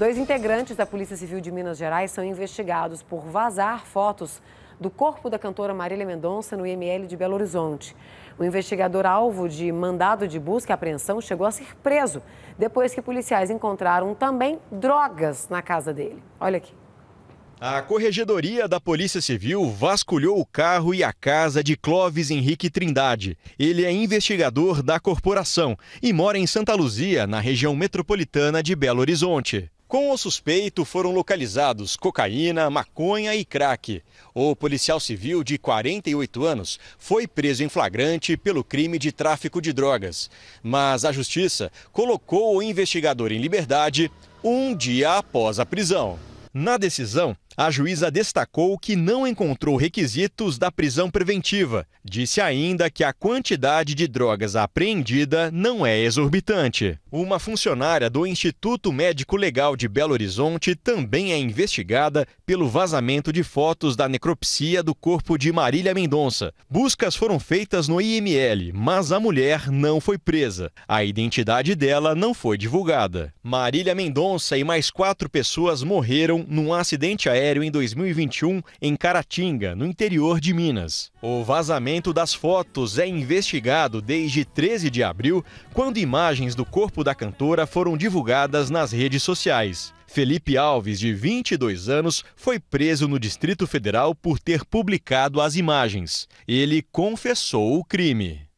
Dois integrantes da Polícia Civil de Minas Gerais são investigados por vazar fotos do corpo da cantora Marília Mendonça no IML de Belo Horizonte. O investigador alvo de mandado de busca e apreensão chegou a ser preso depois que policiais encontraram também drogas na casa dele. Olha aqui. A corregedoria da Polícia Civil vasculhou o carro e a casa de Clóvis Henrique Trindade. Ele é investigador da corporação e mora em Santa Luzia, na região metropolitana de Belo Horizonte. Com o suspeito foram localizados cocaína, maconha e crack. O policial civil de 48 anos foi preso em flagrante pelo crime de tráfico de drogas. Mas a justiça colocou o investigador em liberdade um dia após a prisão. Na decisão, a juíza destacou que não encontrou requisitos da prisão preventiva. Disse ainda que a quantidade de drogas apreendida não é exorbitante. Uma funcionária do Instituto Médico Legal de Belo Horizonte também é investigada pelo vazamento de fotos da necropsia do corpo de Marília Mendonça. Buscas foram feitas no IML, mas a mulher não foi presa. A identidade dela não foi divulgada. Marília Mendonça e mais quatro pessoas morreram num acidente aéreo em 2021 em Caratinga, no interior de Minas. O vazamento das fotos é investigado desde 13 de abril, quando imagens do corpo da cantora foram divulgadas nas redes sociais. Felipe Alves, de 22 anos, foi preso no Distrito Federal por ter publicado as imagens. Ele confessou o crime.